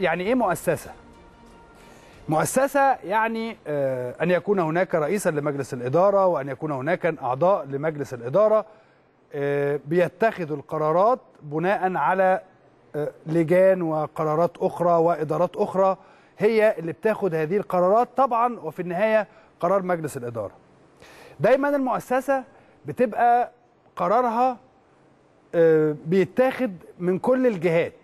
يعني ايه مؤسسه مؤسسه يعني آه، ان يكون هناك رئيسا لمجلس الاداره وان يكون هناك اعضاء لمجلس الاداره آه، بيتخذوا القرارات بناء على آه، لجان وقرارات اخرى وادارات اخرى هي اللي بتاخد هذه القرارات طبعا وفي النهايه قرار مجلس الاداره دايما المؤسسه بتبقى قرارها بيتاخد من كل الجهات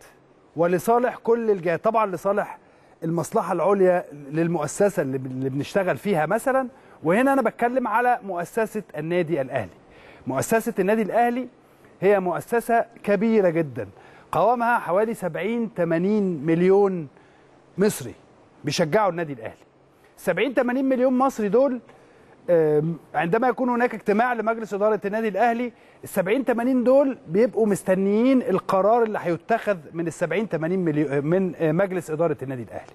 ولصالح كل الجهات طبعا لصالح المصلحه العليا للمؤسسه اللي بنشتغل فيها مثلا وهنا انا بتكلم على مؤسسه النادي الاهلي مؤسسه النادي الاهلي هي مؤسسه كبيره جدا قوامها حوالي 70 80 مليون مصري بيشجعوا النادي الاهلي 70 80 مليون مصري دول عندما يكون هناك اجتماع لمجلس اداره النادي الاهلي ال 70 80 دول بيبقوا مستنيين القرار اللي هيتخذ من ال 70 80 من آه، مجلس اداره النادي الاهلي.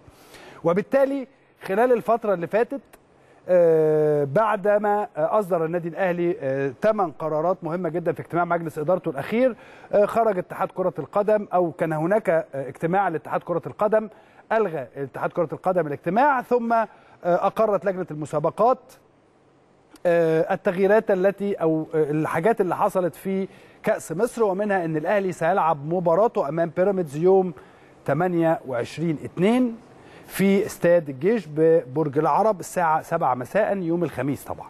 وبالتالي خلال الفتره اللي فاتت آه، بعدما آه، اصدر النادي الاهلي ثمان قرارات مهمه جدا في اجتماع مجلس ادارته الاخير خرج اتحاد كره القدم او كان هناك اجتماع لاتحاد كره القدم الغى اتحاد كره القدم الاجتماع ثم اقرت لجنه المسابقات آه، التغييرات التي او آه، الحاجات اللي حصلت في كاس مصر ومنها ان الاهلي سيلعب مباراته امام بيراميدز يوم 28 2 في استاد الجيش ببرج العرب الساعه 7 مساء يوم الخميس طبعا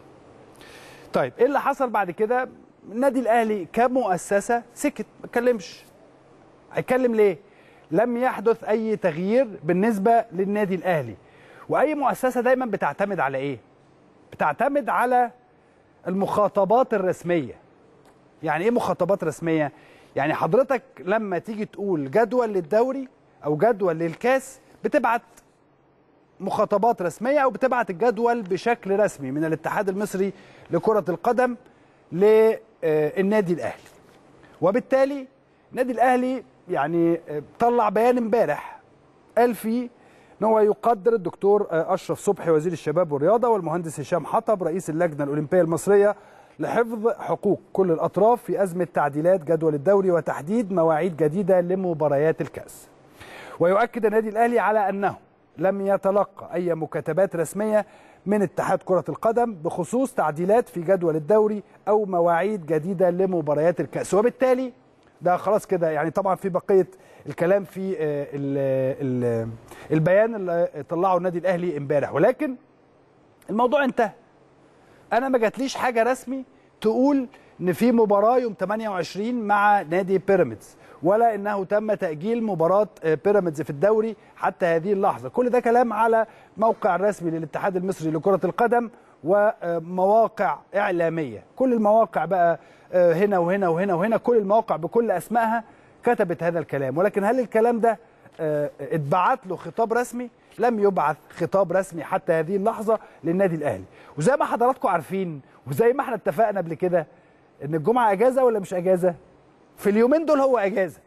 طيب ايه اللي حصل بعد كده النادي الاهلي كمؤسسه سكت ما اتكلمش هيتكلم ليه لم يحدث اي تغيير بالنسبه للنادي الاهلي واي مؤسسه دايما بتعتمد على ايه بتعتمد على المخاطبات الرسميه يعني ايه مخاطبات رسميه يعني حضرتك لما تيجي تقول جدول للدوري او جدول للكاس بتبعت مخاطبات رسميه او بتبعت الجدول بشكل رسمي من الاتحاد المصري لكره القدم للنادي آه، الاهلي وبالتالي النادي الاهلي يعني آه، طلع بيان امبارح قال فيه ان هو يقدر الدكتور آه، اشرف صبحي وزير الشباب والرياضه والمهندس هشام حطب رئيس اللجنه الاولمبيه المصريه لحفظ حقوق كل الاطراف في ازمه تعديلات جدول الدوري وتحديد مواعيد جديده لمباريات الكاس. ويؤكد النادي الاهلي على انه لم يتلقى اي مكاتبات رسميه من اتحاد كره القدم بخصوص تعديلات في جدول الدوري او مواعيد جديده لمباريات الكاس وبالتالي ده خلاص كده يعني طبعا في بقيه الكلام في آه، آه، آه، البيان اللي طلعه النادي الاهلي امبارح ولكن الموضوع انتهى انا ما جاتليش حاجه رسمي تقول ان في مباراه يوم 28 مع نادي بيراميدز ولا انه تم تاجيل مباراه آه، بيراميدز في الدوري حتى هذه اللحظه كل ده كلام على موقع رسمي للاتحاد المصري لكره القدم ومواقع اعلاميه كل المواقع بقى آه، هنا وهنا وهنا وهنا كل المواقع بكل اسمائها كتبت هذا الكلام ولكن هل الكلام ده آه، اتبعت له خطاب رسمي لم يبعث خطاب رسمي حتى هذه اللحظه للنادي الاهلي وزي ما حضراتكم عارفين وزي ما احنا اتفقنا قبل كده ان الجمعه اجازه ولا مش اجازه في اليومين دول هو اجازه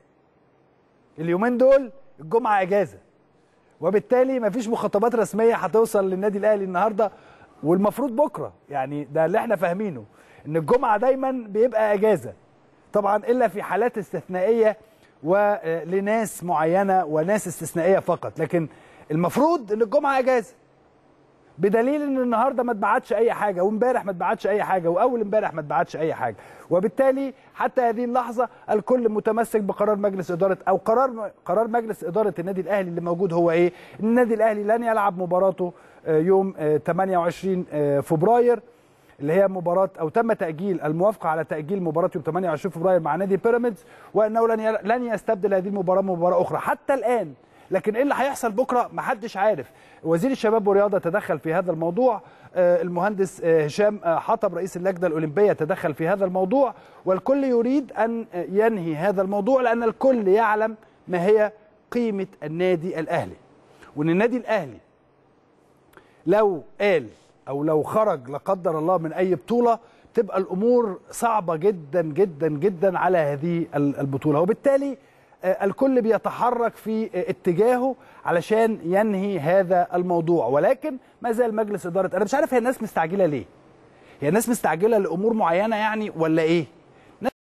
اليومين دول الجمعه اجازه وبالتالي مفيش مخاطبات رسميه هتوصل للنادي الاهلي النهارده والمفروض بكره يعني ده اللي احنا فاهمينه ان الجمعه دايما بيبقى اجازه طبعا الا في حالات استثنائيه ولناس آه، معينه وناس استثنائيه فقط لكن المفروض ان الجمعه اجازه بدليل ان النهارده ما اتبعتش اي حاجه وامبارح ما اتبعتش اي حاجه واول امبارح ما اتبعتش اي حاجه وبالتالي حتى هذه اللحظه الكل متمسك بقرار مجلس اداره او قرار قرار مجلس اداره النادي الاهلي اللي موجود هو ايه النادي الاهلي لن يلعب مباراته آه، يوم 28 آه، آه، فبراير اللي هي مباراة أو تم تأجيل الموافقة على تأجيل مباراة يوم 28 فبراير مع نادي بيراميدز وأنه لن لن يستبدل هذه المباراة مباراة أخرى حتى الآن لكن ايه اللي هيحصل بكره محدش عارف وزير الشباب والرياضه تدخل في هذا الموضوع آه، المهندس آه، هشام آه، حطب رئيس اللجنه الاولمبيه تدخل في هذا الموضوع والكل يريد ان ينهي هذا الموضوع لان الكل يعلم ما هي قيمه النادي الاهلي وان النادي الاهلي لو قال او لو خرج لا قدر الله من اي بطوله تبقى الامور صعبه جدا جدا جدا على هذه البطوله وبالتالي آه، الكل بيتحرك في آه، اتجاهه علشان ينهي هذا الموضوع ولكن ما زال مجلس إدارة أنا مش عارف هي الناس مستعجلة ليه هي الناس مستعجلة لأمور معينة يعني ولا إيه